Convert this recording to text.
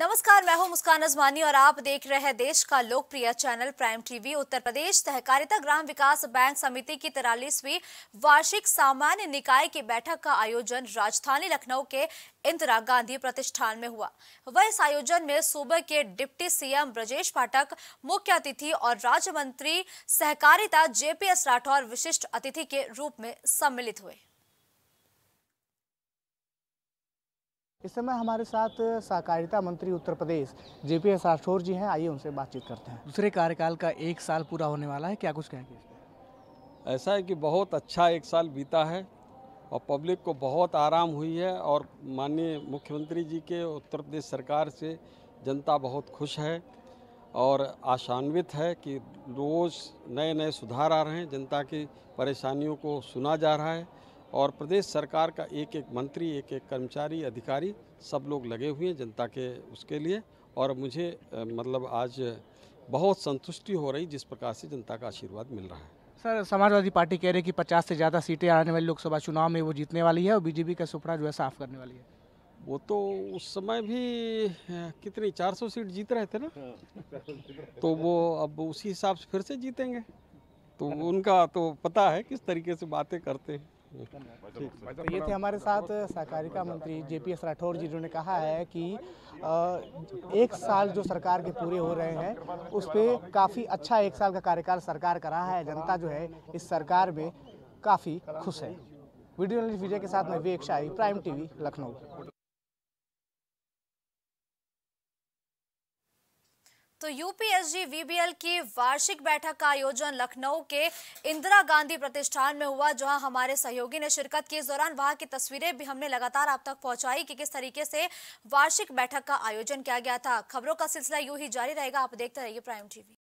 नमस्कार मैं हूं मुस्कान अजमानी और आप देख रहे हैं देश का लोकप्रिय channel prime TV Uttar Pradesh सहकारिता ग्राम विकास बैंक समिति की तिरालीसवीं वार्षिक सामान्य निकाय की बैठक का आयोजन राजधानी लखनऊ के इंदिरा गांधी प्रतिष्ठान में हुआ वह इस आयोजन में सूबे के डिप्टी सीएम ब्रजेश पाठक मुख्य अतिथि और राज्य मंत्री सहकारिता जेपीएस राठौर विशिष्ट अतिथि के रूप में सम्मिलित हुए इस समय हमारे साथ सहकारिता मंत्री Uttar Pradesh J P S Rathore ji हैं आइए उनसे बातचीत करते हैं दूसरे कार्यकाल का एक साल पूरा होने वाला है क्या कुछ कहेंगे ऐसा है कि बहुत अच्छा एक साल बीता है और पब्लिक को बहुत आराम हुई है और माननीय मुख्यमंत्री जी के उत्तर प्रदेश सरकार से जनता बहुत खुश है और आशान्वित है कि रोज़ नए नए सुधार आ रहे हैं जनता की परेशानियों को सुना जा रहा है और प्रदेश सरकार का एक एक मंत्री एक एक कर्मचारी अधिकारी सब लोग लगे हुए हैं जनता के उसके लिए और मुझे मतलब आज बहुत संतुष्टि हो रही जिस प्रकार से जनता का आशीर्वाद मिल रहा है सर समाजवादी पार्टी कह रही है कि 50 से ज़्यादा सीटें आने वाली लोकसभा चुनाव में वो जीतने वाली है और बीजेपी का सुपड़ा जो है साफ करने वाली है वो तो उस समय भी कितनी 400 सीट जीत रहे थे ना हाँ। तो वो अब उसी हिसाब से फिर से जीतेंगे तो उनका तो पता है किस तरीके से बातें करते हैं तो ये थे हमारे साथ सहकारिता मंत्री J P S Rathore ji जिन्होंने कहा है कि एक साल जो सरकार के पूरे हो रहे हैं उस पर काफ़ी अच्छा एक साल का कार्यकाल सरकार का रहा है जनता जो है इस सरकार में काफ़ी खुश है वीडियो विजय के साथ मैं विवेक शाही प्राइम टीवी लखनऊ तो यूपीएसजी वीबीएल की वार्षिक बैठक का आयोजन लखनऊ के इंदिरा गांधी प्रतिष्ठान में हुआ जहां हमारे सहयोगी ने शिरकत की इस दौरान वहां की तस्वीरें भी हमने लगातार आप तक पहुंचाई कि किस तरीके से वार्षिक बैठक का आयोजन किया गया था खबरों का सिलसिला यूं ही जारी रहेगा आप देखते रहिए प्राइम टीवी